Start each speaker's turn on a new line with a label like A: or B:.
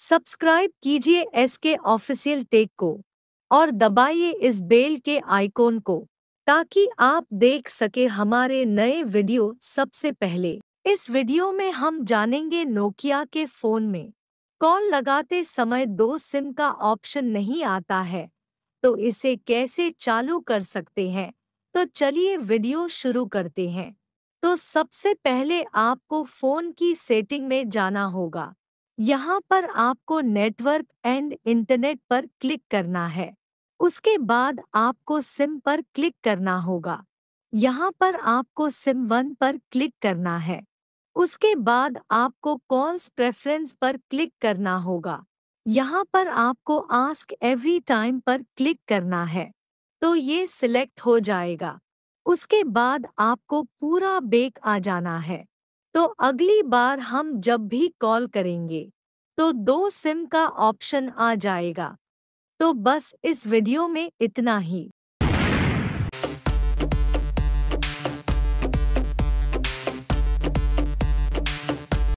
A: subscribe कीजिए S के official take को और दबाइए इस बेल के आइकॉन को ताकि आप देख सके हमारे नए वीडियो सबसे पहले इस वीडियो में हम जानेंगे नोकिया के फोन में कॉल लगाते समय दो सिम का ऑप्शन नहीं आता है तो इसे कैसे चालू कर सकते हैं तो चलिए वीडियो शुरू करते हैं तो सबसे पहले आपको फोन की सेटिंग में जाना होगा यहाँ पर आपको नेटवर्क एंड इंटरनेट पर क्लिक करना है उसके बाद आपको सिम पर क्लिक करना होगा यहाँ पर आपको सिम वन पर क्लिक करना है उसके बाद आपको कॉल्स प्रेफरेंस पर क्लिक करना होगा यहाँ पर आपको आस्क एवरी टाइम पर क्लिक करना है तो ये सिलेक्ट हो जाएगा उसके बाद आपको पूरा बेक आ जाना है तो अगली बार हम जब भी कॉल करेंगे तो दो सिम का ऑप्शन आ जाएगा तो बस इस वीडियो में इतना ही